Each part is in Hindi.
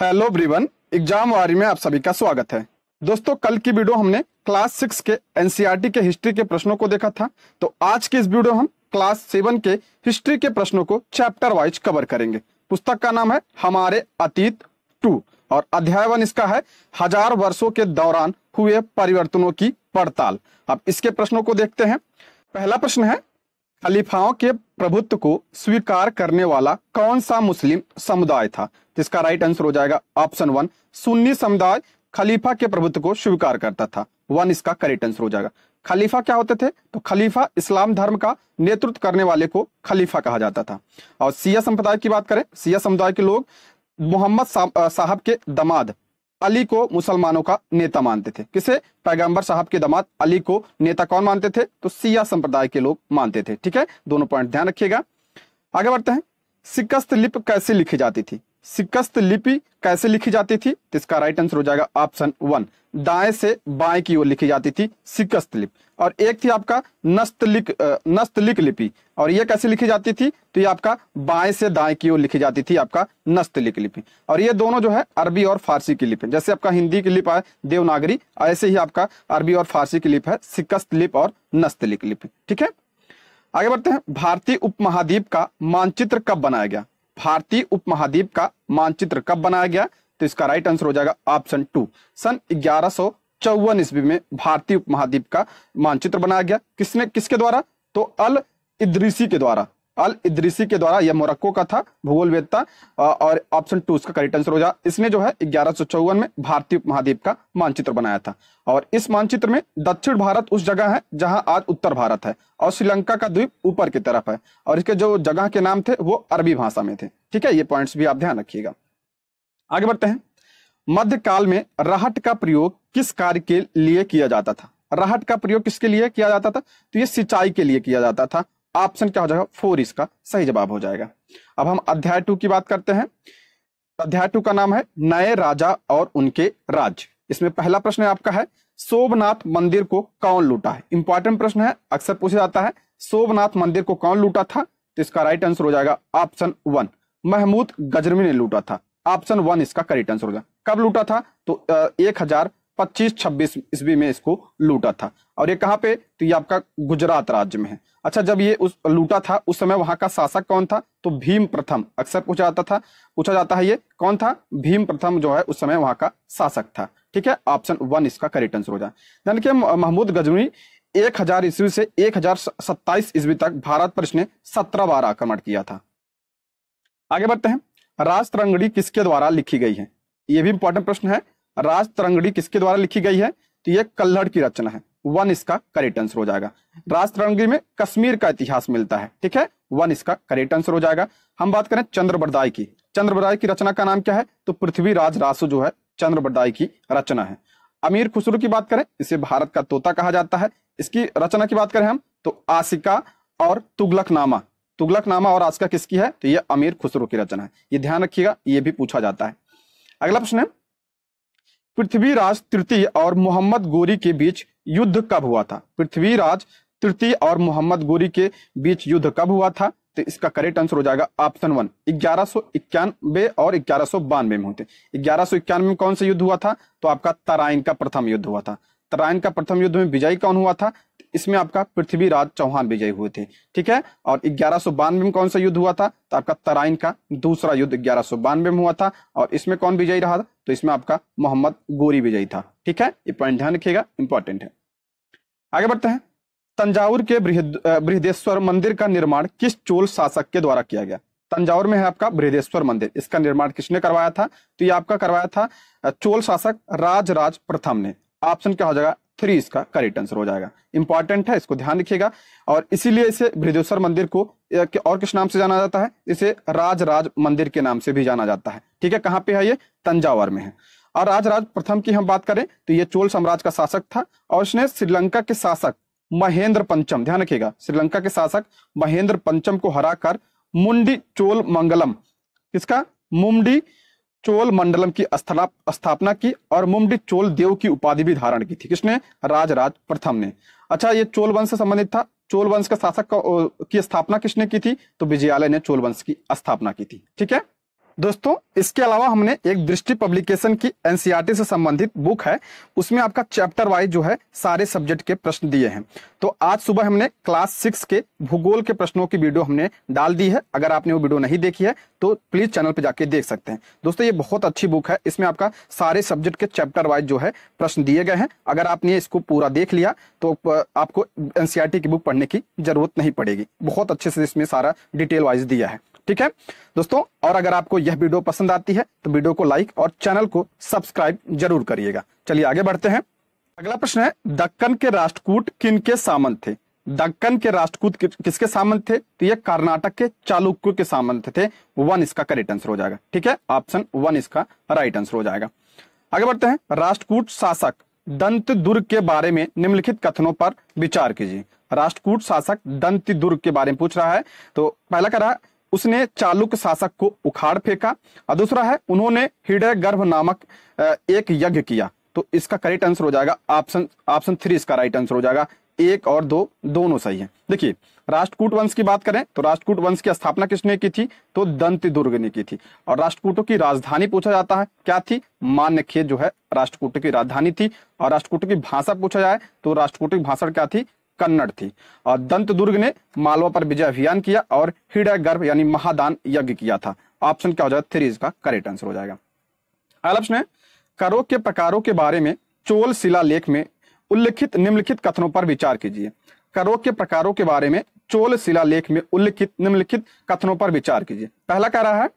हेलो ब्रीवन एग्जाम वारी में आप सभी का स्वागत है दोस्तों कल की वीडियो हमने क्लास सिक्स के एनसीईआरटी के हिस्ट्री के प्रश्नों को देखा था तो आज की इस वीडियो हम क्लास सेवन के हिस्ट्री के प्रश्नों को चैप्टर वाइज कवर करेंगे पुस्तक का नाम है हमारे अतीत टू और अध्याय वन इसका है हजार वर्षों के दौरान हुए परिवर्तनों की पड़ताल अब इसके प्रश्नों को देखते हैं पहला प्रश्न है खलीफाओं के प्रभुत्व को स्वीकार करने वाला कौन सा मुस्लिम समुदाय था जिसका राइट आंसर हो जाएगा ऑप्शन वन सुन्नी समुदाय खलीफा के प्रभुत्व को स्वीकार करता था वन इसका करेक्ट आंसर हो जाएगा खलीफा क्या होते थे तो खलीफा इस्लाम धर्म का नेतृत्व करने वाले को खलीफा कहा जाता था और सिया संप्रदाय की बात करें सिया समुदाय के लोग मोहम्मद साहब के दमाद अली को मुसलमानों का नेता मानते थे किसे पैगंबर साहब के दामाद अली को नेता कौन मानते थे तो सिया संप्रदाय के लोग मानते थे ठीक है दोनों पॉइंट ध्यान रखिएगा आगे बढ़ते हैं सिकस्त लिप कैसे लिखी जाती थी सिकस्त लिपि कैसे लिखी जाती थी तो इसका राइट आंसर हो जाएगा ऑप्शन वन दाएं से बाएं की ओर लिखी जाती थी सिकस्त लिपि और एक थी आपका नस्तलिक नस्तलिक लिपि और ये कैसे लिखी जाती थी तो ये आपका बाएं से दाएं की ओर लिखी जाती थी आपका नस्तलिक लिपि और ये दोनों जो है अरबी और फारसी की लिपि जैसे आपका हिंदी की लिप है देवनागरी ऐसे ही आपका अरबी और फारसी की लिप है सिकस्त लिप और नस्तलिक लिपि ठीक है आगे बढ़ते हैं भारतीय उपमहाद्वीप का मानचित्र कब बनाया गया भारतीय उपमहाद्वीप का मानचित्र कब बनाया गया तो इसका राइट आंसर हो जाएगा ऑप्शन टू सन ग्यारह सौ चौवन ईस्वी में भारतीय उपमहाद्वीप का मानचित्र बनाया गया किसने किसके द्वारा तो अल इद्रिसी के द्वारा अल इद्रिसी के द्वारा यह मोरक्को का था भूगोल वेदता और ऑप्शन टू उसका करेक्ट आंसर हो जाए इसने जो है ग्यारह में भारतीय महाद्वीप का मानचित्र बनाया था और इस मानचित्र में दक्षिण भारत उस जगह है जहां आज उत्तर भारत है और श्रीलंका का द्वीप ऊपर की तरफ है और इसके जो जगह के नाम थे वो अरबी भाषा में थे ठीक है ये पॉइंट भी आप ध्यान रखिएगा आगे बढ़ते हैं मध्यकाल में राहट का प्रयोग किस कार्य के लिए किया जाता था राहट का प्रयोग किसके लिए किया जाता था तो ये सिंचाई के लिए किया जाता था ऑप्शन क्या हो जाएगा फोर इसका सही जवाब हो जाएगा अब हम अध्याय टू की बात करते हैं अध्याय टू का नाम है नए राजा और उनके राज्य इसमें पहला प्रश्न आपका है शोभनाथ मंदिर को कौन लूटा है इंपॉर्टेंट प्रश्न है अक्सर पूछा जाता है शोभनाथ मंदिर को कौन लूटा था तो इसका राइट आंसर हो जाएगा ऑप्शन वन महमूद गजरमी ने लूटा था ऑप्शन वन इसका करेक्ट आंसर हो जाएगा कब लूटा था तो एक हजार पच्चीस छब्बीस ईस्वी में इसको लूटा था और ये कहाँ पे तो ये आपका गुजरात राज्य में है अच्छा जब ये उस लूटा था उस समय वहां का शासक कौन था तो भीम प्रथम अक्सर पूछा जाता था पूछा जाता है ये कौन था भीम प्रथम जो है उस समय वहां का शासक था ठीक है ऑप्शन वन इसका करेक्ट आंसर हो जाए यानी कि महमूद गजनी एक हजार ईस्वी से एक हजार सत्ताईस ईस्वी तक भारत पर इसने सत्रह बार आक्रमण किया था आगे बढ़ते हैं राज तरंगड़ी किसके द्वारा लिखी गई है ये भी इंपॉर्टेंट प्रश्न है राज तरंगड़ी किसके द्वारा लिखी गई है तो ये कल्हड़ की रचना है वन इसका करेक्ट आंसर हो जाएगा राष्ट्र में कश्मीर का इतिहास मिलता है ठीक है वन इसका करेक्ट आंसर हो जाएगा हम बात करें बरदाई की बरदाई की रचना का नाम क्या है तो राज रासो जो है बरदाई की रचना है अमीर खुसरू की बात करें इसे भारत का तोता कहा जाता है इसकी रचना की बात करें हम तो आशिका और तुगलक नामा तुगलक नामा और आसिका किसकी है तो यह अमीर खुसरू की रचना है ये ध्यान रखिएगा ये भी पूछा जाता है अगला प्रश्न है पृथ्वीराज तृतीय और मोहम्मद गोरी के बीच युद्ध कब हुआ था पृथ्वीराज तृतीय और मोहम्मद गोरी के बीच युद्ध कब हुआ था तो इसका करेक्ट आंसर हो जाएगा ऑप्शन वन ग्यारह सो इक्यानवे और ग्यारह सो बानवे में होते ग्यारह सो इक्यानवे में कौन सा युद्ध हुआ था तो आपका तराइन का प्रथम युद्ध हुआ था तराइन का प्रथम युद्ध में विजयी कौन हुआ था इसमें आपका पृथ्वीराज चौहान विजयी हुए थे ठीक है और ग्यारह सौ बानवे में कौन सा युद्ध हुआ था तो आपका तराइन का दूसरा युद्ध ग्यारह बानवे में हुआ था और इसमें कौन विजयी रहा तो इसमें आपका मोहम्मद गोरी विजयी था ठीक है ये पॉइंट ध्यान रखिएगा इंपॉर्टेंट है आगे बढ़ते हैं तंजावुर के बृहदेश्वर मंदिर का निर्माण किस चोल शासक के द्वारा किया गया तंजावुर में है आपका बृहदेश्वर मंदिर इसका निर्माण किसने करवाया था तो ये आपका करवाया था चोल शासक राजराज प्रथम ने ऑप्शन क्या हो जाएगा थ्री इसका करेक्ट आंसर हो जाएगा इंपॉर्टेंट है इसको ध्यान रखिएगा और इसीलिए इसे बृहदेश्वर मंदिर को और किस नाम से जाना जाता है इसे राज राज मंदिर के नाम से भी जाना जाता है ठीक है कहाँ पे है ये तंजावर में है और राज, राज प्रथम की हम बात करें तो ये चोल साम्राज्य का शासक था और उसने श्रीलंका के शासक महेंद्र पंचम ध्यान रखिएगा श्रीलंका के शासक महेंद्र पंचम को हराकर मुंडी चोल मंगलम किसका मुंडी चोल मंडलम की स्थापना की और मुमडी चोल देव की उपाधि भी धारण की थी किसने राजराज प्रथम ने अच्छा ये चोल वंश से संबंधित था चोल वंश का शासक की स्थापना किसने की थी तो विजयालय ने चोल वंश की स्थापना की थी ठीक है दोस्तों इसके अलावा हमने एक दृष्टि पब्लिकेशन की एनसीईआरटी e से संबंधित बुक है उसमें आपका चैप्टर वाइज जो है सारे सब्जेक्ट के प्रश्न दिए हैं तो आज सुबह हमने क्लास सिक्स के भूगोल के प्रश्नों की वीडियो हमने डाल दी है अगर आपने वो वीडियो नहीं देखी है तो प्लीज चैनल पर जाके देख सकते हैं दोस्तों ये बहुत अच्छी बुक है इसमें आपका सारे सब्जेक्ट के चैप्टर वाइज जो है प्रश्न दिए गए हैं अगर आपने इसको पूरा देख लिया तो आपको एनसीआरटी e की बुक पढ़ने की जरूरत नहीं पड़ेगी बहुत अच्छे से इसमें सारा डिटेल वाइज दिया है ठीक है दोस्तों और अगर आपको यह वीडियो पसंद आती है तो वीडियो को लाइक और चैनल को सब्सक्राइब जरूर करिएगा चलिए आगे बढ़ते हैं अगला प्रश्न है दक्कन के राष्ट्रकूट किन के सामंत थे दक्कन के राष्ट्रकूट किसके सामंत थे तो ये कर्नाटक के चालुक्य के सामंत थे वन इसका करेक्ट आंसर हो जाएगा ठीक है ऑप्शन वन इसका राइट आंसर हो जाएगा आगे बढ़ते हैं राष्ट्रकूट शासक दंत दुर्ग के बारे में निम्नलिखित कथनों पर विचार कीजिए राष्ट्रकूट शासक दंत दुर्ग के बारे में पूछ रहा है तो पहला कह रहा है उसने चालुक्य शासक को उखाड़ फेंका और दूसरा है उन्होंने हृदय गर्भ नामक एक यज्ञ किया तो इसका करेक्ट आंसर हो जाएगा ऑप्शन ऑप्शन थ्री इसका राइट आंसर हो जाएगा एक और दो दोनों सही है देखिए राष्ट्रकूट वंश की बात करें तो राष्ट्रकूट वंश की स्थापना किसने की थी तो दंत दुर्ग ने की थी और राष्ट्रकूटों की राजधानी पूछा जाता है क्या थी मान्यखेत जो है राष्ट्रकूट की राजधानी थी और राष्ट्रकूट की भाषा पूछा जाए तो राष्ट्रकूट की भाषा क्या थी कन्नड़ थी और दंत दुर्ग ने मालवा पर विजय अभियान किया और हृदय गर्भ यानी महादान यज्ञ किया था ऑप्शन क्या हो जाएगा थ्री इसका करेक्ट आंसर हो जाएगा अगला प्रश्न है करो के प्रकारों के बारे में चोल शिला लेख में उल्लिखित निम्नलिखित कथनों पर विचार कीजिए करो के प्रकारों के बारे में चोल शिला लेख में उल्लिखित निम्नलिखित कथनों पर विचार कीजिए पहला कह रहा है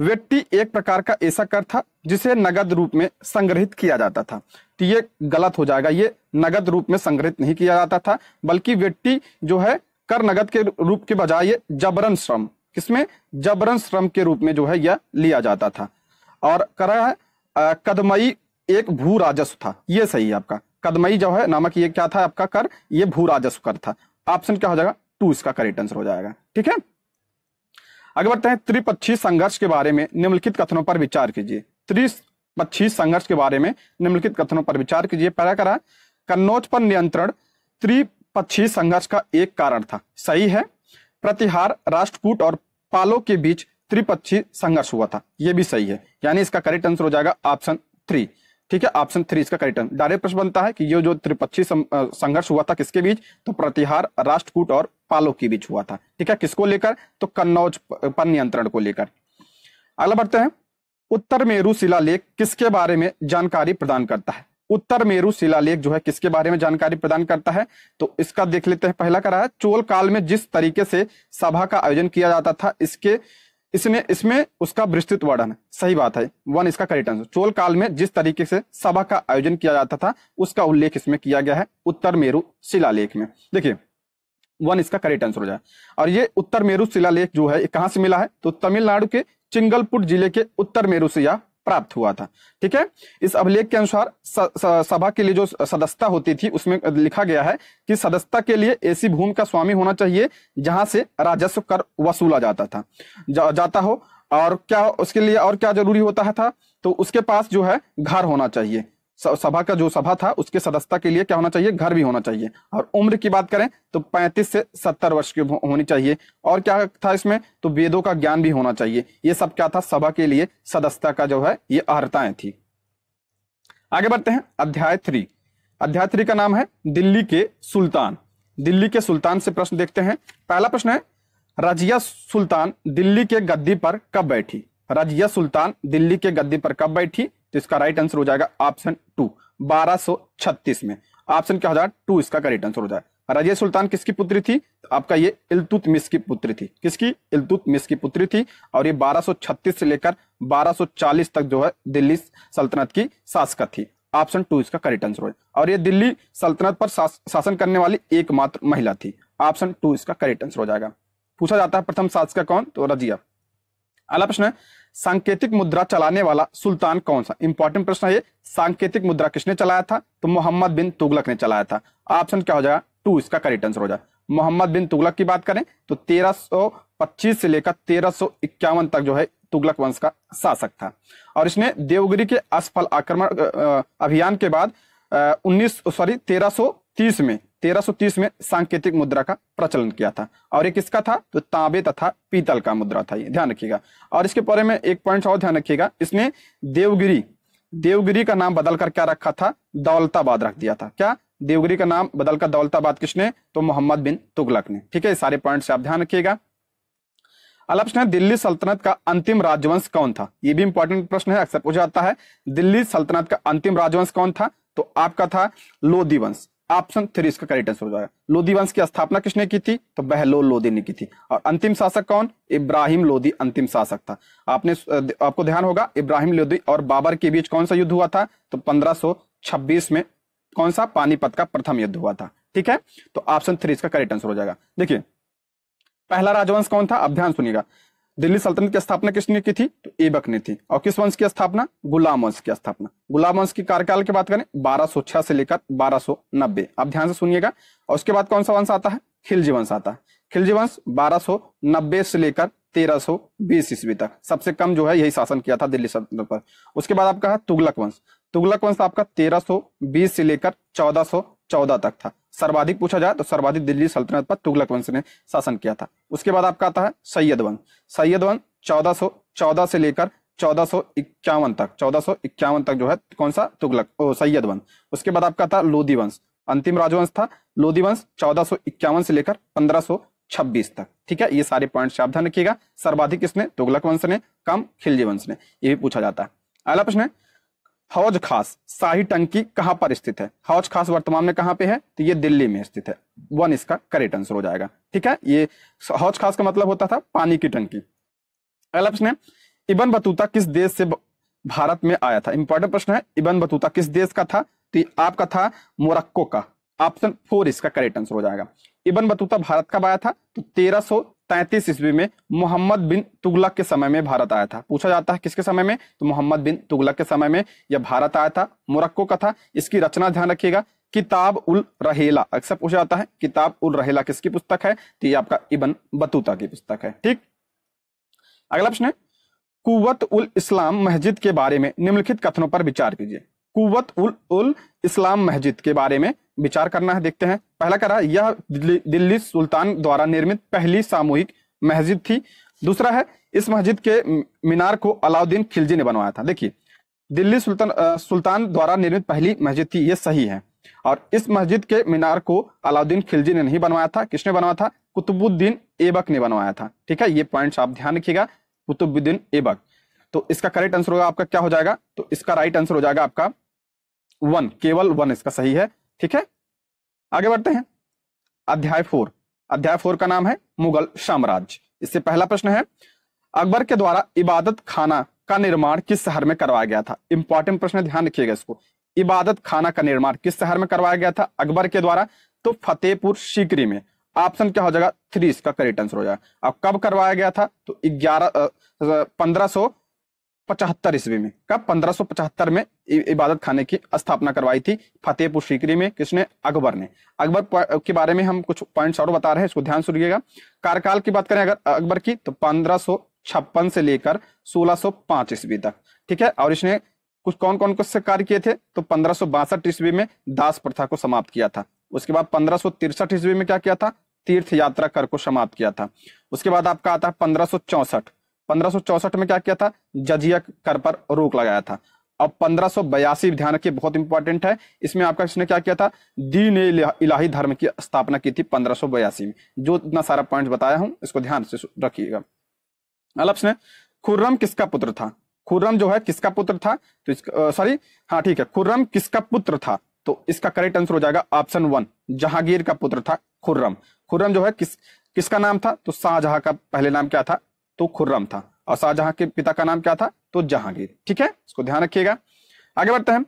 व्यक्ति एक प्रकार का ऐसा कर था जिसे नगद रूप में संग्रहित किया जाता था तो ये गलत हो जाएगा ये नगद रूप में संग्रहित नहीं किया जाता था बल्कि व्यक्ति जो है कर नगद के रूप के बजाय ये जबरन श्रम किसमें जबरन श्रम के रूप में जो है यह लिया जाता था और करा है कदमई एक भू राजस्व था ये सही है आपका कदमई जो है नामक ये क्या था आपका कर ये भू राजस्व कर था ऑप्शन क्या हो जाएगा टू इसका करेक्ट आंसर हो जाएगा ठीक है आगे बढ़ते हैं त्रिपक्षीय संघर्ष के बारे में निम्नलिखित कथनों पर विचार कीजिए त्रिपक्षीय संघर्ष के बारे में निम्नलिखित कथनों पर विचार कीजिए पहला करा कन्नौज पर नियंत्रण त्रिपक्षीय संघर्ष का एक कारण था सही है प्रतिहार राष्ट्रकूट और पालो के बीच त्रिपक्षीय संघर्ष हुआ था यह भी सही है यानी इसका करेक्ट आंसर हो जाएगा ऑप्शन थ्री ठीक है ऑप्शन थ्री इसका करेक्ट आंसर डायरेक्ट प्रश्न बनता है कि ये जो त्रिपक्षी संघर्ष हुआ था किसके बीच तो प्रतिहार राष्ट्रकूट और पालो के बीच हुआ था ठीक है किसको लेकर तो कन्नौज पर नियंत्रण को लेकर अगला बढ़ते हैं उत्तर मेरु शिलालेख किसके बारे में जानकारी प्रदान करता है उत्तर मेरु शिलालेख जो है किसके बारे में जानकारी प्रदान करता है तो इसका देख लेते हैं पहला रहा है चोल काल में जिस तरीके से सभा का आयोजन किया जाता था इसके इसमें इसमें उसका विस्तृत वर्णन है सही बात है वन इसका करेक्ट आंसर चोल काल में जिस तरीके से सभा का आयोजन किया जाता था उसका उल्लेख इसमें किया गया है उत्तर मेरु शिलालेख में देखिए वन इसका करेक्ट आंसर हो जाए और ये उत्तर मेरु शिलालेख जो है कहां से मिला है तो तमिलनाडु के चिंगलपुट जिले के उत्तर मेरु से यह प्राप्त हुआ था ठीक है इस अभिलेख के अनुसार सभा के लिए जो सदस्यता होती थी उसमें लिखा गया है कि सदस्यता के लिए ऐसी भूमि का स्वामी होना चाहिए जहां से राजस्व कर वसूला जाता था जा, जाता हो और क्या उसके लिए और क्या जरूरी होता था तो उसके पास जो है घर होना चाहिए सभा का जो सभा था उसके सदस्यता के लिए क्या होना चाहिए घर भी होना चाहिए और उम्र की बात करें तो 35 से 70 वर्ष की होनी चाहिए और क्या था इसमें तो वेदों का ज्ञान भी होना चाहिए ये सब क्या था सभा के लिए सदस्यता का जो है ये अर्ताएं थी आगे बढ़ते हैं अध्याय थ्री अध्याय थ्री का नाम है दिल्ली के सुल्तान दिल्ली के सुल्तान से प्रश्न देखते हैं पहला प्रश्न है रजिया सुल्तान दिल्ली के गद्दी पर कब बैठी रजिया सुल्तान दिल्ली के गद्दी पर कब बैठी तो इसका राइट आंसर हो जाएगा ऑप्शन टू 1236 में ऑप्शन क्या हो जाएगा टू इसका करेक्ट आंसर हो जाएगा रजिया सुल्तान किसकी पुत्री थी तो आपका ये इलतुतमिस की पुत्री थी किसकी इलतुतमिस की पुत्री थी और ये 1236 से लेकर 1240 तक जो है दिल्ली सल्तनत की शासक थी ऑप्शन टू इसका करेक्ट आंसर हो और ये दिल्ली सल्तनत पर शासन करने वाली एकमात्र महिला थी ऑप्शन टू इसका करेक्ट आंसर हो जाएगा पूछा जाता है प्रथम शासक कौन तो रजिया अगला प्रश्न है सांकेतिक मुद्रा चलाने वाला सुल्तान कौन सा इंपॉर्टेंट प्रश्न है सांकेतिक मुद्रा किसने चलाया था तो मोहम्मद बिन तुगलक ने चलाया था ऑप्शन क्या हो जाएगा टू इसका करेक्ट आंसर हो जाएगा मोहम्मद बिन तुगलक की बात करें तो 1325 से लेकर तेरह तक जो है तुगलक वंश का शासक था और इसने देवगिरी के असफल आक्रमण अभियान के बाद उन्नीस सॉरी तेरह में 1330 में सांकेतिक मुद्रा का प्रचलन किया था और ये किसका था तो तांबे तथा पीतल का मुद्रा था ये ध्यान रखिएगा और इसके बारे में एक पॉइंट और ध्यान रखिएगा इसने देवगिरी देवगिरी का नाम बदलकर क्या रखा था दौलताबाद रख दिया था क्या देवगिरी का नाम बदलकर दौलताबाद किसने तो मोहम्मद बिन तुगलक ने ठीक है सारे पॉइंट से आप ध्यान रखिएगा अगला प्रश्न है दिल्ली सल्तनत का अंतिम राजवंश कौन था ये भी इंपॉर्टेंट प्रश्न है अक्सर पूछा जाता है दिल्ली सल्तनत का अंतिम राजवंश कौन था तो आपका था लोधी वंश ऑप्शन थ्री इसका करेक्ट आंसर हो जाएगा लोधी वंश की स्थापना किसने की थी तो बहलोल लोधी ने की थी और अंतिम शासक कौन इब्राहिम लोधी अंतिम शासक था आपने आपको ध्यान होगा इब्राहिम लोधी और बाबर के बीच कौन सा युद्ध हुआ था तो 1526 में कौन सा पानीपत का प्रथम युद्ध हुआ था ठीक है तो ऑप्शन थ्री इसका करेक्ट आंसर हो जाएगा देखिए पहला राजवंश कौन था अब ध्यान सुनिएगा दिल्ली सल्तनत की स्थापना किसने की थी तो एबक ने थी और किस वंश की स्थापना गुलाम वंश की स्थापना गुलाम वंश की कार्यकाल की बात करें बारह से लेकर बारह आप ध्यान से सुनिएगा और उसके बाद कौन सा वंश आता है खिलजी वंश आता है खिलजी वंश बारह से लेकर 1320 ईस्वी तक सबसे कम जो है यही शासन किया था दिल्ली सल्तनत पर उसके बाद आपका है तुगलक वंश तुगलक वंश आपका 1320 से लेकर 1400 चौदह तक था सर्वाधिक पूछा जाए तो सर्वाधिक दिल्ली सल्तनत पर तुगलक वंश ने शासन किया था उसके बाद आपका आता है सैयद वंश सैयद वंश चौदह चौदह से लेकर चौदह तक चौदह तक जो है कौन सा तुगलक सैयद वंश उसके बाद आपका था लोधी वंश अंतिम राजवंश था लोधी वंश चौदह से लेकर पंद्रह छब्बीस तक ठीक है ये सारे पॉइंट से आप ध्यान रखिएगा सर्वाधिक किसने तुगलक वंश ने कम खिलजी वंश ने ये भी पूछा जाता है अगला प्रश्न है हौज खास शाही टंकी कहां पर स्थित है हौज खास वर्तमान में कहां पे है तो ये दिल्ली में स्थित है वन इसका करेक्ट आंसर हो जाएगा ठीक है ये हौज खास का मतलब होता था पानी की टंकी अगला प्रश्न है इबन बतूता किस देश से भारत में आया था इंपॉर्टेंट प्रश्न है इबन बतूता किस देश का था तो आपका था मोरक्को का ऑप्शन फोर इसका करेक्ट आंसर हो जाएगा इबन बतूता भारत कब आया था तो तेरह तैतीस ईस्वी में मोहम्मद बिन तुगलक के समय में भारत आया था पूछा जाता है किसके समय में तो मोहम्मद बिन तुगलक के समय में यह भारत आया था मुरक्को का था इसकी रचना ध्यान रखिएगा किताब उल रहेला अक्सर पूछा जाता है किताब उल रहेला किसकी पुस्तक है तो ये आपका इबन बतूता की पुस्तक है ठीक अगला प्रश्न है कुवत उल इस्लाम मस्जिद के बारे में निम्नलिखित कथनों पर विचार कीजिए कुवत उल उल इस्लाम मस्जिद के बारे में विचार करना है देखते हैं पहला कह रहा है यह दिल्ली, सुल्तान द्वारा निर्मित पहली सामूहिक मस्जिद थी दूसरा है इस मस्जिद के मीनार को अलाउद्दीन खिलजी ने बनवाया था देखिए दिल्ली सुल्तान सुल्तान द्वारा निर्मित पहली मस्जिद थी ये सही है और इस मस्जिद के मीनार को अलाउद्दीन खिलजी ने नहीं बनवाया था किसने बनवाया था कुतुबुद्दीन एबक ने बनवाया था ठीक है ये पॉइंट आप ध्यान रखिएगा कुतुबुद्दीन एबक तो इसका करेक्ट आंसर होगा आपका क्या हो जाएगा तो इसका राइट आंसर हो जाएगा आपका वन केवल वन इसका सही है ठीक है आगे बढ़ते हैं अध्याय फोर अध्याय फोर का नाम है मुगल साम्राज्य इससे पहला प्रश्न है अकबर के द्वारा इबादत खाना का निर्माण किस शहर में करवाया गया था इंपॉर्टेंट प्रश्न ध्यान रखिएगा इसको इबादत खाना का निर्माण किस शहर में करवाया गया था अकबर के द्वारा तो फतेहपुर सीकरी में ऑप्शन क्या हो जाएगा थ्री इसका करेक्ट आंसर हो जाएगा अब कब करवाया गया था तो ग्यारह पंद्रह सो पचहत्तर ईस्वी में कब 1575 में इबादत खाने की स्थापना करवाई थी फतेहपुर सीकरी में किसने अकबर ने अकबर के बारे में हम कुछ पॉइंट्स और बता रहे हैं इसको ध्यान सुनिएगा कार्यकाल की बात करें अगर अकबर की तो पंद्रह से लेकर 1605 ईस्वी तक ठीक है और इसने कुछ कौन कौन कुछ से कार्य किए थे तो पंद्रह ईस्वी में दास प्रथा को समाप्त किया था उसके बाद पंद्रह ईस्वी में क्या किया था तीर्थ यात्रा कर को समाप्त किया था उसके बाद आपका आता है पंद्रह 1564 में क्या किया था जजिया कर पर रोक लगाया था अब पंद्रह ध्यान रखिए बहुत इंपॉर्टेंट है इसमें आपका इसने क्या किया था दीन इलाही धर्म की स्थापना की थी पंद्रह में जो इतना सारा पॉइंट बताया हूं इसको ध्यान से रखिएगा अलप्स मतलब ने खुर्रम किसका पुत्र था खुर्रम जो है किसका पुत्र था तो सॉरी हाँ ठीक है खुर्रम किसका पुत्र था तो इसका करेक्ट आंसर हो जाएगा ऑप्शन वन जहांगीर का पुत्र था खुर्रम खुर्रम जो है किस किसका नाम था तो शाहजहां का पहले नाम क्या था तो खुर्रम था और शाहजहां के पिता का नाम क्या था तो जहांगीर ठीक है इसको ध्यान रखिएगा आगे बढ़ते हैं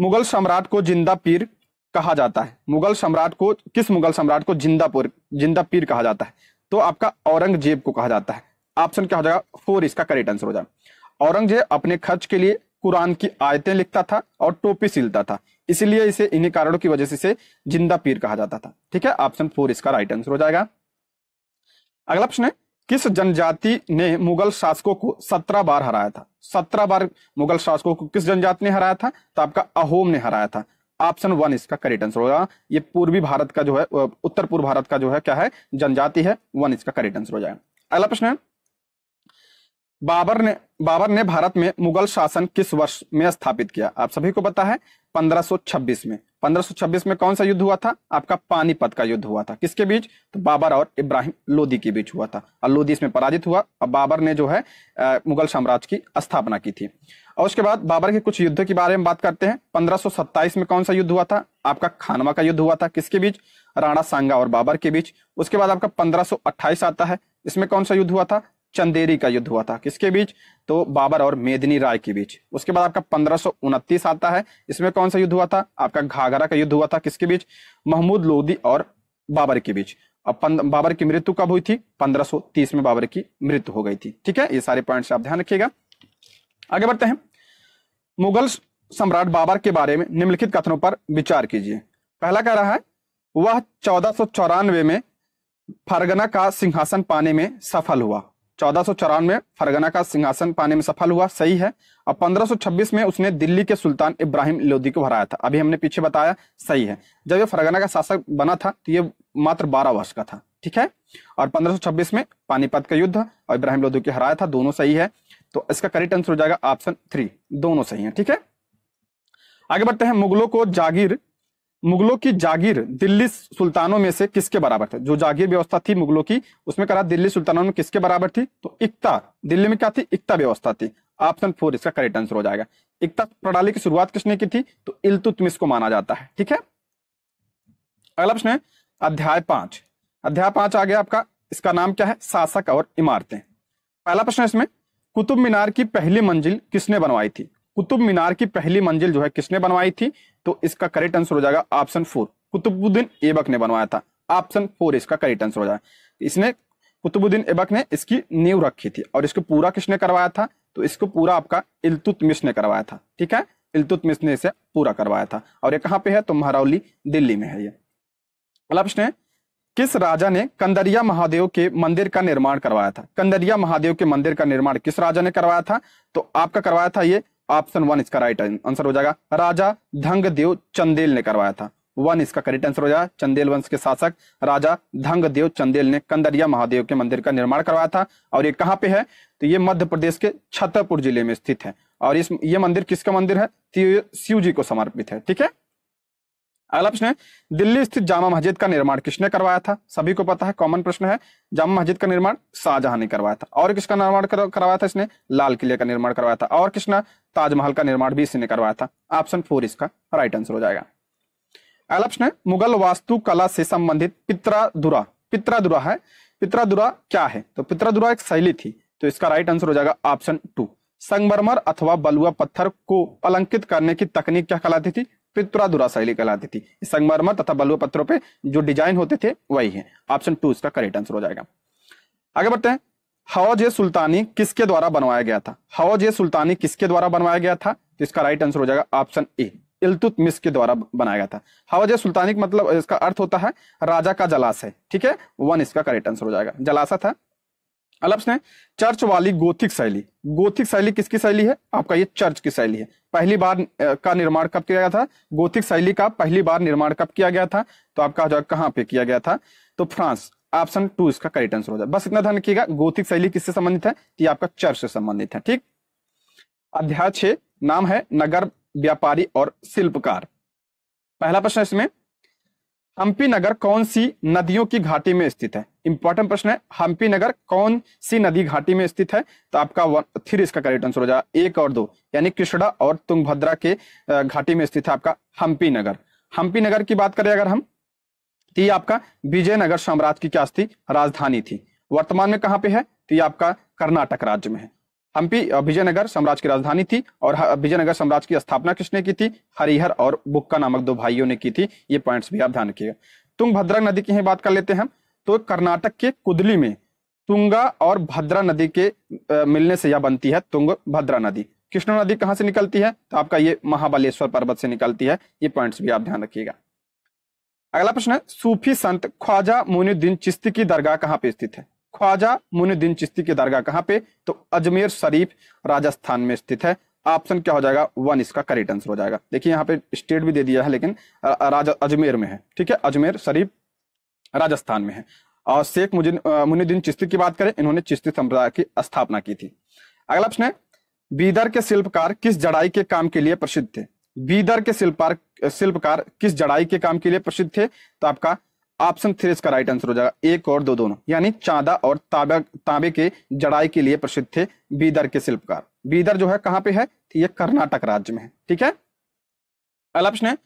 मुगल सम्राट को जिंदा पीर कहा जाता है मुगल सम्राट को किस मुगल सम्राट को जिंदापुर जिंदा पीर कहा जाता है तो आपका औरंगजेब को कहा जाता है ऑप्शन क्या हो जाएगा फोर इसका करेक्ट आंसर हो जाएगा औरंगजेब अपने खर्च के लिए कुरान की आयतें लिखता था और टोपी सिलता था इसलिए इसे इन्हीं कारणों की वजह से इसे जिंदा पीर कहा जाता था ठीक है ऑप्शन फोर इसका राइट आंसर हो जाएगा अगला प्रश्न है किस जनजाति ने मुगल शासकों को सत्रह बार हराया था सत्रह बार मुगल शासकों को किस जनजाति ने हराया था तो आपका अहोम ने हराया था ऑप्शन वन इसका करेक्ट आंसर होगा ये पूर्वी भारत का जो है उत्तर पूर्व भारत का जो है क्या है जनजाति है वन इसका करेक्ट आंसर हो जाएगा अगला प्रश्न है बाबर ने बाबर ने भारत में मुगल शासन किस वर्ष में स्थापित किया आप सभी को पता है 1526 में 1526 में कौन सा युद्ध हुआ था आपका पानीपत का युद्ध हुआ था किसके बीच तो बाबर और इब्राहिम लोदी के बीच हुआ था और लोदी इसमें पराजित हुआ और बाबर ने जो है मुगल साम्राज्य की स्थापना की थी और उसके बाद बाबर के कुछ युद्ध के बारे में बात करते हैं 1527 में कौन सा युद्ध हुआ था आपका खानवा का युद्ध हुआ था किसके बीच राणा सांगा और बाबर के बीच उसके बाद आपका पंद्रह आता है इसमें कौन सा युद्ध हुआ था चंदेरी का युद्ध हुआ था किसके बीच तो बाबर और मेदिनी राय के बीच उसके बाद आपका पंद्रह आता है इसमें कौन सा युद्ध हुआ था आपका घाघरा का युद्ध हुआ था किसके बीच महमूद लोधी और बाबर के बीच अब बाबर की मृत्यु कब हुई थी 1530 में बाबर की मृत्यु हो गई थी ठीक है ये सारे पॉइंट्स आप ध्यान रखिएगा आगे बढ़ते हैं मुगल सम्राट बाबर के बारे में निम्नलिखित कथनों पर विचार कीजिए पहला कह रहा है वह चौदह में फरगना का सिंहासन पाने में सफल हुआ चौदह फरगना का सिंहासन पाने में सफल हुआ सही है और 1526 में उसने दिल्ली के सुल्तान इब्राहिम लोदी को हराया था अभी हमने पीछे बताया सही है जब ये फरगना का शासक बना था तो ये मात्र 12 वर्ष का था ठीक है और 1526 में पानीपत का युद्ध और इब्राहिम लोदी को हराया था दोनों सही है तो इसका करेक्ट आंसर हो जाएगा ऑप्शन थ्री दोनों सही है ठीक है आगे बढ़ते हैं मुगलों को जागीर मुगलों की जागीर दिल्ली सुल्तानों में से किसके बराबर थे जो जागीर व्यवस्था थी मुगलों की उसमें करा दिल्ली सुल्तानों में किसके बराबर थी तो इकता दिल्ली में क्या थी इकता व्यवस्था थी ऑप्शन फोर इसका करेक्ट आंसर हो जाएगा इकता प्रणाली की शुरुआत किसने की थी तो इलतुतमिस को माना जाता है ठीक है अगला प्रश्न है अध्याय पांच अध्याय पांच आ गया आपका इसका नाम क्या है शासक और इमारतें पहला प्रश्न इसमें कुतुब मीनार की पहली मंजिल किसने बनवाई थी कुतुब मीनार की पहली मंजिल जो है किसने बनवाई थी तो इसका करेक्ट आंसर हो जाएगा ऑप्शन फोर कुतुबुद्दीन ऐबक ने बनवाया था ऑप्शन फोर इसका करेक्ट आंसर हो जाएगा इसने कुतुबुद्दीन ऐबक ने इसकी नींव रखी थी और इसको पूरा किसने करवाया था तो इसको पूरा आपका इलतुत ने करवाया था ठीक है इलतुतमिश ने इसे पूरा करवाया था और ये कहाँ पे है तो महरौली दिल्ली में है ये अगला प्रश्न है किस राजा ने कंदरिया महादेव के मंदिर का निर्माण करवाया था कंदरिया महादेव के मंदिर का निर्माण किस राजा ने करवाया था तो आपका करवाया था ये ऑप्शन वन इसका राइट आंसर हो जाएगा राजा धंगदेव चंदेल ने करवाया था वन इसका करेक्ट आंसर हो जाएगा चंदेल वंश के शासक राजा धंगदेव चंदेल ने कंदरिया महादेव के मंदिर का निर्माण करवाया था और ये कहाँ पे है तो ये मध्य प्रदेश के छतरपुर जिले में स्थित है और इस ये मंदिर किसका मंदिर है शिव जी को समर्पित है ठीक है अगला प्रश्न है दिल्ली स्थित जामा मस्जिद का निर्माण किसने करवाया था सभी को पता है कॉमन प्रश्न है जामा मस्जिद का निर्माण शाहजहां ने करवाया था और किसका निर्माण करवाया था इसने लाल किले का निर्माण करवाया था और किसने ताजमहल का निर्माण भी इसने करवाया था ऑप्शन फोर इसका राइट आंसर हो जाएगा अगला प्रश्न है मुगल वास्तुकला से संबंधित पित्रा दुरा है दुरा क्या है तो पित्रा दुरा एक शैली थी तो इसका राइट आंसर हो जाएगा ऑप्शन टू संगमरमर अथवा बलुआ पत्थर को अलंकित करने की तकनीक क्या कहलाती थी पित्रा दुरा शैली कहलाती थी संगमरमर तथा बलुआ पत्थरों पर जो डिजाइन होते थे वही है ऑप्शन टू इसका करेक्ट आंसर हो जाएगा आगे बढ़ते हैं हौज ए सुल्तानी किसके द्वारा बनवाया गया था हौज ए सुल्तानी किसके द्वारा बनवाया गया था तो इसका राइट आंसर हो जाएगा ऑप्शन ए इल्तुतमिस के द्वारा बनाया गया था हौज ए सुल्तानी मतलब इसका अर्थ होता है राजा का जलाशय ठीक है वन इसका करेक्ट आंसर हो जाएगा जलाशय था प्रश्न है चर्च वाली गोथिक शैली गोथिक शैली किसकी शैली है आपका ये चर्च की शैली है पहली बार का निर्माण कब किया गया था गोथिक शैली का पहली बार निर्माण कब किया गया था तो आपका जो कहां पे किया गया था तो फ्रांस ऑप्शन टू इसका करेक्ट आंसर हो जाए बस इतना ध्यान रखिएगा गोथिक शैली किससे संबंधित है ये आपका चर्च से संबंधित है ठीक अध्याय छे नाम है नगर व्यापारी और शिल्पकार पहला प्रश्न इसमें हम्पी नगर कौन सी नदियों की घाटी में स्थित है इंपॉर्टेंट प्रश्न है हम्पी नगर कौन सी नदी घाटी में स्थित है तो आपका थ्री इसका करेक्ट आंसर हो जाएगा एक और दो यानी कृष्णा और तुंगभद्रा के घाटी में स्थित है आपका हम्पी नगर हम्पी नगर की बात करें अगर हम तो ये आपका विजयनगर साम्राज्य की क्या थी राजधानी थी वर्तमान में कहाँ पे है तो ये आपका कर्नाटक राज्य में है हम्पी विजयनगर साम्राज्य की राजधानी थी और विजयनगर साम्राज्य की स्थापना किसने की थी हरिहर और बुक्का नामक दो भाइयों ने की थी ये पॉइंट्स भी आप ध्यान रखिएगा भद्रा नदी की ही बात कर लेते हैं तो कर्नाटक के कुदली में तुंगा और भद्रा नदी के मिलने से यह बनती है तुंग भद्रा नदी कृष्णा नदी कहां से निकलती है तो आपका ये महाबलेश्वर पर्वत से निकलती है ये पॉइंट्स भी आप ध्यान रखिएगा अगला प्रश्न है सूफी संत ख्वाजा मुनिद्दीन चिश्ती की दरगाह कहाँ पे स्थित है ख्वाजा मोनुद्दीन चिश्ती की दरगाह कहाँ पे तो अजमेर शरीफ राजस्थान में स्थित है ऑप्शन क्या हो जाएगा वन इसका करेक्ट आंसर हो जाएगा देखिए यहाँ पे स्टेट भी दे दिया है लेकिन राजा अजमेर में है ठीक है अजमेर शरीफ राजस्थान में है और शेख मुजिन मुनिद्दीन चिश्ती की बात करें इन्होंने चिश्ती संप्रदाय की स्थापना की थी अगला प्रश्न है बीदर के शिल्पकार किस जड़ाई के काम के लिए प्रसिद्ध थे बीदर के शिल्पकार शिल्पकार किस जड़ाई के काम के लिए प्रसिद्ध थे तो आपका ऑप्शन थ्री इसका राइट आंसर हो जाएगा एक और दो दोनों यानी चांदा और ताबे तांबे के जड़ाई के लिए प्रसिद्ध थे बीदर के शिल्पकार बीदर जो है कहां पे है ये कर्नाटक राज्य में है ठीक है अगला प्रश्न है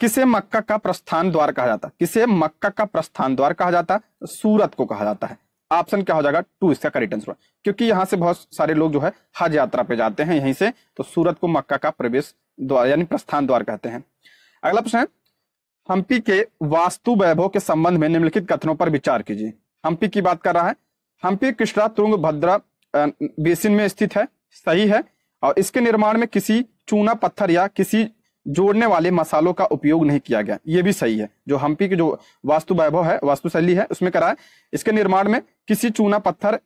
किसे मक्का का प्रस्थान द्वार कहा जाता है किसे मक्का का प्रस्थान द्वार कहा जाता है सूरत को कहा जाता है ऑप्शन क्या हो जाएगा टू इसका करेक्ट आंसर क्योंकि यहाँ से बहुत सारे लोग जो है हज यात्रा पे जाते हैं यहीं से तो सूरत को मक्का का प्रवेश द्वार यानी प्रस्थान द्वार कहते हैं अगला प्रश्न है हम्पी के वास्तु वैभव के संबंध में निम्नलिखित कथनों पर विचार कीजिए हम्पी की बात कर रहा है हम्पी कृष्णा तुंग भद्रा बेसिन में स्थित है सही है और इसके निर्माण में किसी चूना पत्थर या किसी जोड़ने वाले मसालों का उपयोग नहीं किया गया ये भी सही है जो हम्पी की जो वास्तु वैभव है वास्तुशैली है उसमें कराए इसके निर्माण में किसी चूना पत्थर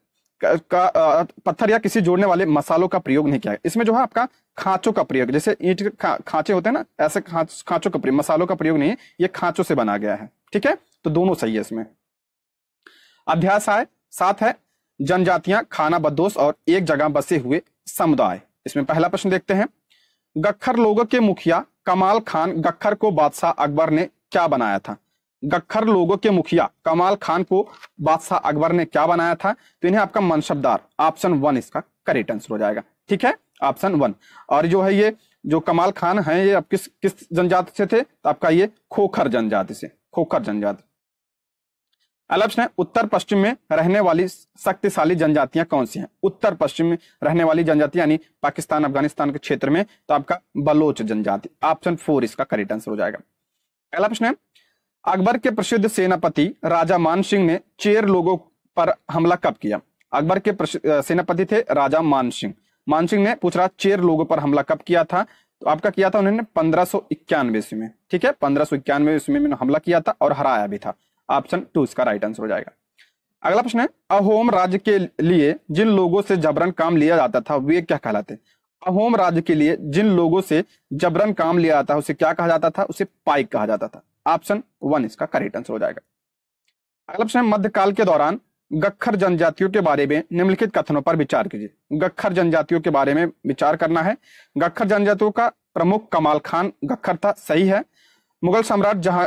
का पत्थर या किसी जोड़ने वाले मसालों का प्रयोग नहीं किया गया इसमें जो है आपका खांचों का प्रयोग जैसे ईट खा, खांचे होते हैं ना ऐसे खांचों का प्रयोग मसालों का प्रयोग नहीं है ये खांचों से बना गया है ठीक है तो दोनों सही है इसमें अभ्यास आय साथ है जनजातियां खाना बदोश और एक जगह बसे हुए समुदाय इसमें पहला प्रश्न देखते हैं गखर लोगों के मुखिया कमाल खान गखर को बादशाह अकबर ने क्या बनाया था गखर लोगों के मुखिया कमाल खान को बादशाह अकबर ने क्या बनाया था तो इन्हें आपका मनसबदार ऑप्शन वन इसका करेक्ट आंसर हो जाएगा ठीक है ऑप्शन वन और जो है ये जो कमाल खान है ये आप किस किस जनजाति से थे तो आपका ये खोखर जनजाति से खोखर जनजाति अल्पस है उत्तर पश्चिम में रहने वाली शक्तिशाली जनजातियां कौन सी हैं उत्तर पश्चिम में रहने वाली जनजाति यानी पाकिस्तान अफगानिस्तान के क्षेत्र में तो आपका बलोच जनजाति ऑप्शन फोर इसका करेक्ट आंसर हो जाएगा अगला प्रश्न है अकबर के प्रसिद्ध सेनापति राजा मान सिंह ने चेर लोगों पर हमला कब किया अकबर के सेनापति थे राजा मान सिंह मान सिंह ने पूछ रहा चेर लोगों पर हमला कब किया था तो आपका किया था उन्होंने पंद्रह सौ इक्यानवे ईस्वी में ठीक है पंद्रह सौ इक्यानवे ईस्वी में हमला किया था और हराया भी था ऑप्शन टू इसका राइट आंसर हो जाएगा अगला प्रश्न है अहोम राज्य के लिए जिन लोगों से जबरन काम लिया जाता था वे क्या कहलाते अहोम राज्य के लिए जिन लोगों से जबरन काम लिया जाता है उसे क्या कहा जाता था उसे पाइक कहा जाता था ऑप्शन वन इसका करेक्ट आंसर हो जाएगा अगला प्रश्न मध्यकाल के दौरान गखर जनजातियों के बारे में निम्नलिखित कथनों पर विचार कीजिए गखर जनजातियों के बारे में विचार करना है गखर जनजातियों का प्रमुख कमाल खान गखर था सही है मुगल सम्राट जहा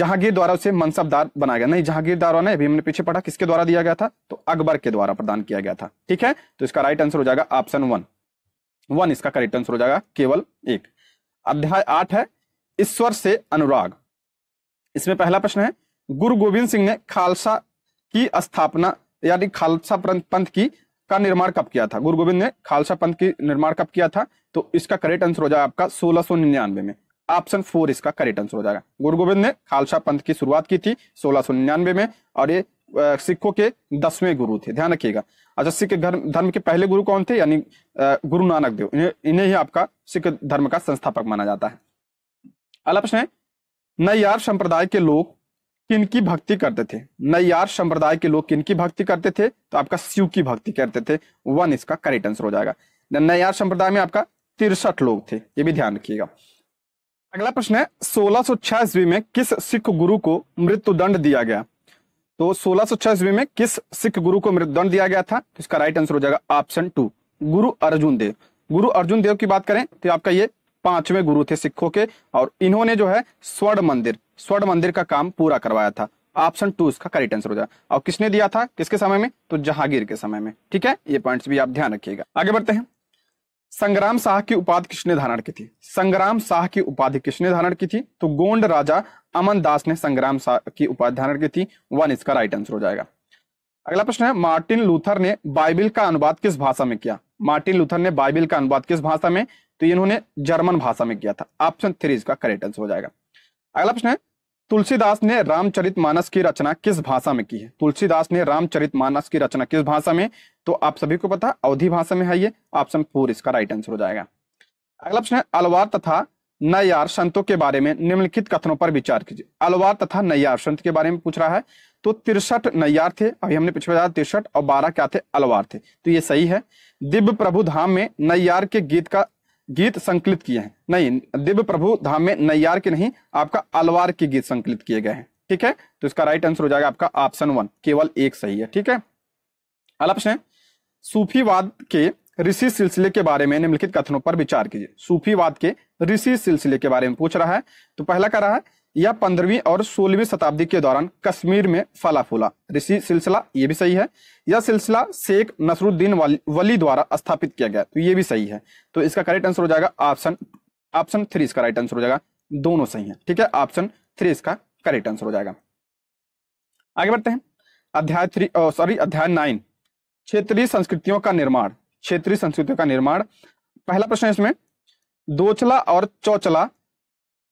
जहांगीर द्वारा उसे मनसबदार बनाया गया नहीं द्वारा ने अभी हमने पीछे पढ़ा किसके द्वारा दिया गया था तो अकबर के द्वारा प्रदान किया गया था ठीक है तो इसका राइट आंसर हो जाएगा ऑप्शन वन वन इसका करेक्ट आंसर हो जाएगा केवल एक अध्याय आठ है ईश्वर से अनुराग इसमें पहला प्रश्न है गुरु गोविंद सिंह ने खालसा की स्थापना यानी खालसा पंथ की का निर्माण कब किया था गुरु गोविंद ने खालसा पंथ की निर्माण कब किया था तो इसका करेक्ट आंसर हो जाएगा आपका सोलह में ऑप्शन फोर इसका करेक्ट आंसर हो जाएगा गुरु गोविंद ने खालसा पंथ की शुरुआत की थी सोलह में और ये सिखों के दसवें गुरु थे ध्यान रखिएगा अच्छा सिख धर्म के पहले गुरु कौन थे यानी गुरु नानक देव इन्हें इन्हें ही आपका सिख धर्म का संस्थापक माना जाता है अगला प्रश्न है नैयार संप्रदाय के लोग किनकी भक्ति करते थे नैयार संप्रदाय के लोग किनकी भक्ति करते थे तो आपका शिव की भक्ति करते थे वन इसका करेक्ट आंसर हो जाएगा नैयार संप्रदाय में आपका तिरसठ लोग थे ये भी ध्यान रखिएगा अगला प्रश्न है सोलह सौ ईस्वी में किस सिख गुरु को मृत्युदंड दिया गया तो सोलह सौ ईस्वी में किस सिख गुरु को मृत्युदंड दिया गया था तो इसका राइट आंसर हो जाएगा ऑप्शन टू गुरु अर्जुन देव गुरु अर्जुन देव की बात करें तो आपका ये पांचवें गुरु थे सिखों के और इन्होंने जो है स्वर्ण मंदिर स्वर्ण मंदिर का काम पूरा करवाया था ऑप्शन टू इसका करेक्ट आंसर हो जाए और किसने दिया था किसके समय में तो जहांगीर के समय में ठीक है ये पॉइंट्स भी आप ध्यान रखिएगा आगे बढ़ते हैं संग्राम शाह की उपाधि किसने धारण की थी संग्राम शाह की उपाधि किसने धारण की थी तो गोंड राजा अमन दास ने संग्राम शाह की उपाधि धारण की थी वन इसका राइट आंसर हो जाएगा अगला प्रश्न है मार्टिन लूथर ने बाइबिल का अनुवाद किस भाषा में किया मार्टिन लूथर ने बाइबिल का अनुवाद किस भाषा में तो इन्होंने जर्मन भाषा में किया था ऑप्शन थ्री इसका करेक्ट आंसर हो जाएगा अगला प्रश्न है तुलसीदास ने रामचरितमानस की रचना किस भाषा में की है तुलसीदास ने रामचरितमानस की रचना किस भाषा में तो आप सभी को पता अवधि भाषा में है ये ऑप्शन फोर इसका राइट आंसर हो जाएगा अगला प्रश्न है अलवार तथा नयार संतों के बारे में निम्नलिखित कथनों पर विचार कीजिए अलवार तथा नैयार संत के बारे में पूछ रहा है तो तिरसठ नैयार थे अभी हमने पिछले बताया तिरसठ और बारह क्या थे अलवार थे तो ये सही है दिव्य प्रभु धाम में नयार के गीत का गीत संकलित किए हैं नहीं दिव्य प्रभु धाम में नैयार के नहीं आपका अलवार के गीत संकलित किए गए हैं ठीक है तो इसका राइट आंसर हो जाएगा आपका ऑप्शन वन केवल एक सही है ठीक है अगला प्रश्न सूफीवाद के ऋषि सिलसिले के बारे में निम्नलिखित कथनों पर विचार कीजिए सूफीवाद के ऋषि सिलसिले के बारे में पूछ रहा है तो पहला कह रहा है यह पंद्रहवीं और सोलहवीं शताब्दी के दौरान कश्मीर में फला फूला ऋषि सिलसिला ये भी सही है यह सिलसिला शेख नसरुद्दीन वली द्वारा स्थापित किया गया तो ये भी सही है तो इसका करेक्ट आंसर हो जाएगा ऑप्शन ऑप्शन थ्री इसका राइट आंसर हो जाएगा दोनों सही है ठीक है ऑप्शन थ्री इसका करेक्ट आंसर हो जाएगा आगे बढ़ते हैं अध्याय थ्री सॉरी अध्याय नाइन क्षेत्रीय संस्कृतियों का निर्माण क्षेत्रीय संस्कृतियों का निर्माण पहला प्रश्न इसमें दोचला और चौचला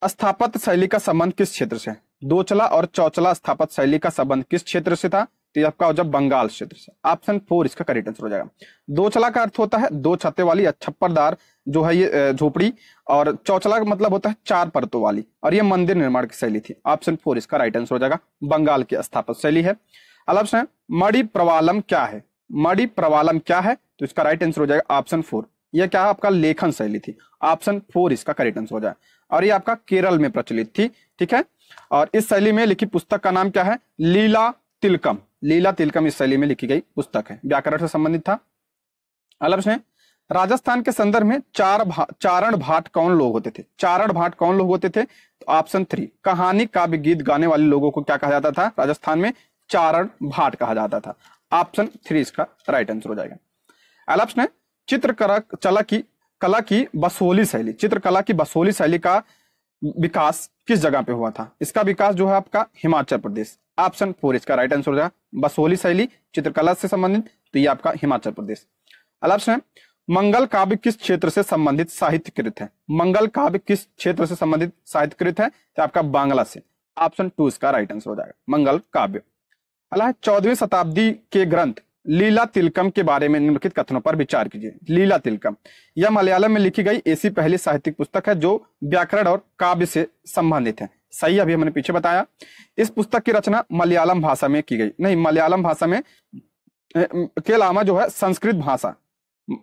स्थापत्य शैली का संबंध किस क्षेत्र से दोचला और चौचला स्थापत शैली का संबंध किस क्षेत्र से था तो आपका हो जाए बंगाल क्षेत्र से ऑप्शन फोर इसका करेक्ट आंसर हो जाएगा दोचला का अर्थ होता है दो छते वाली या छप्परदार जो है ये झोपड़ी और चौचला का मतलब होता है चार परतों वाली और ये मंदिर निर्माण की शैली थी ऑप्शन फोर इसका राइट आंसर हो जाएगा बंगाल की स्थापत शैली है अगला ऑप्शन मड़ी प्रवालम क्या है मड़ी प्रवालम क्या है तो इसका राइट आंसर हो जाएगा ऑप्शन फोर यह क्या है आपका लेखन शैली थी ऑप्शन फोर इसका करेक्ट आंसर हो जाएगा और ये आपका केरल में प्रचलित थी ठीक है और इस शैली में लिखी पुस्तक का नाम क्या है लीला तिलकम लीला तिलकम इस शैली में लिखी गई पुस्तक है व्याकरण से संबंधित था अलग से राजस्थान के संदर्भ में चार भा, चारण भाट कौन लोग होते थे चारण भाट कौन लोग होते थे तो ऑप्शन थ्री कहानी काव्य गीत गाने वाले लोगों को क्या कहा जाता था राजस्थान में चारण भाट कहा जाता था ऑप्शन थ्री इसका राइट आंसर हो जाएगा अलप्स ने चित्रकला की कला की बसोली शैली चित्रकला की बसोली शैली का विकास किस जगह पे हुआ था इसका विकास जो है आपका हिमाचल प्रदेश ऑप्शन फोर इसका राइट आंसर हो जाएगा बसोली शैली चित्रकला से संबंधित तो ये आपका हिमाचल प्रदेश अगला ऑप्शन है मंगल काव्य किस क्षेत्र से संबंधित साहित्यकृत है मंगल काव्य किस क्षेत्र से संबंधित साहित्यकृत है तो आपका बांग्ला से ऑप्शन टू इसका राइट आंसर हो जाएगा मंगल काव्य अला चौदहवीं शताब्दी के ग्रंथ लीला तिलकम के बारे में निम्नलिखित कथनों पर विचार कीजिए लीला तिलकम यह मलयालम में लिखी गई ऐसी पहली साहित्यिक पुस्तक है जो व्याकरण और काव्य से संबंधित है सही अभी हमने पीछे बताया इस पुस्तक की रचना मलयालम भाषा में की गई नहीं मलयालम भाषा में के अलावा जो है संस्कृत भाषा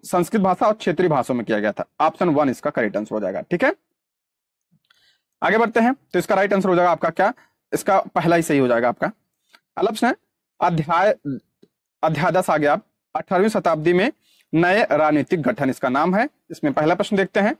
संस्कृत भाषा और क्षेत्रीय भाषाओं में किया गया था ऑप्शन वन इसका करेक्ट आंसर हो जाएगा ठीक है आगे बढ़ते हैं तो इसका राइट आंसर हो जाएगा आपका क्या इसका पहला ही सही हो जाएगा आपका अलप्स है अध्याय अध्यादेश आ गया अठारहवीं शताब्दी में नए राजनीतिक गठन इसका नाम है इसमें पहला प्रश्न देखते हैं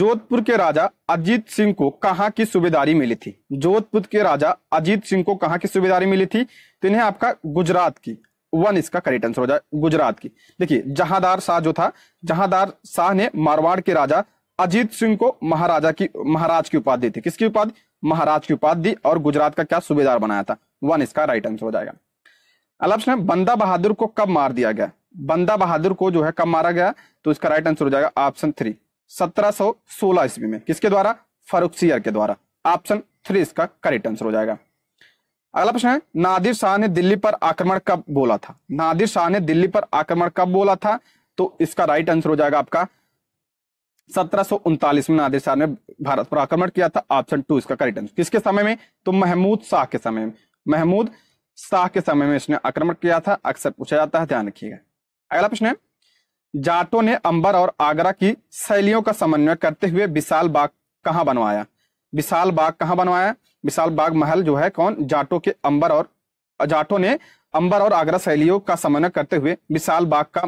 जोधपुर के राजा अजीत सिंह को कहा की सुबेदारी मिली थी जोधपुर के राजा अजीत सिंह को कहा की सुबेदारी मिली थी तो इन्हें आपका गुजरात की वन इसका करेक्ट आंसर हो जाए गुजरात की देखिए जहादार शाह जो था जहादार शाह ने मारवाड़ के राजा अजीत सिंह को महाराजा की महाराज की उपाधि दी थी किसकी उपाधि महाराज की उपाधि दी और गुजरात का क्या सूबेदार बनाया था वन इसका राइट आंसर हो जाएगा अगला प्रश्न है बंदा बहादुर को कब मार दिया गया बंदा बहादुर को जो है कब मारा गया तो इसका राइट आंसर हो जाएगा ऑप्शन थ्री सत्रह सौ सोलह ईस्वी में किसके द्वारा सियर के द्वारा ऑप्शन थ्री इसका करेक्ट आंसर हो जाएगा अगला प्रश्न है नादिर शाह ने दिल्ली पर आक्रमण कब बोला था नादिर शाह ने दिल्ली पर आक्रमण कब बोला था तो इसका राइट आंसर हो जाएगा आपका सत्रह में नादिर शाह ने भारत पर आक्रमण किया था ऑप्शन टू इसका करेक्ट आंसर किसके समय में तो महमूद शाह के समय में महमूद शाह के समय में इसने आक्रमण किया था अक्सर पूछा जाता है ध्यान रखिएगा अगला प्रश्न है जाटों ने अंबर और आगरा की शैलियों का समन्वय करते हुए विशाल बाग कहाँ बनवाया विशाल बाग कहाँ बनवाया विशाल बाग महल जो है कौन जाटो के अंबर और जाटो ने अंबर और आगरा शैलियों का समन्वय करते हुए विशाल बाग का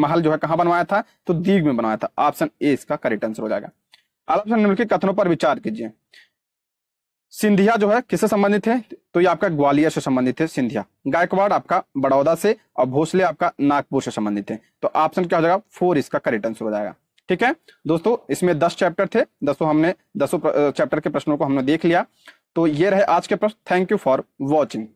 महल जो है कहां बनवाया था तो दीग में बनवाया था ऑप्शन ए इसका करेक्ट आंसर हो जाएगा ऑप्शन निम्नलिखित कथनों पर विचार कीजिए सिंधिया जो है किससे संबंधित है तो ये आपका ग्वालियर से संबंधित है सिंधिया गायकवाड़ आपका बड़ौदा से और भोसले आपका नागपुर से संबंधित है तो ऑप्शन क्या हो जाएगा फोर इसका करेक्ट आंसर हो जाएगा ठीक है दोस्तों इसमें दस चैप्टर थे दसों हमने दसों चैप्टर के प्रश्नों को हमने देख लिया तो ये रहे आज के प्रश्न थैंक यू फॉर वॉचिंग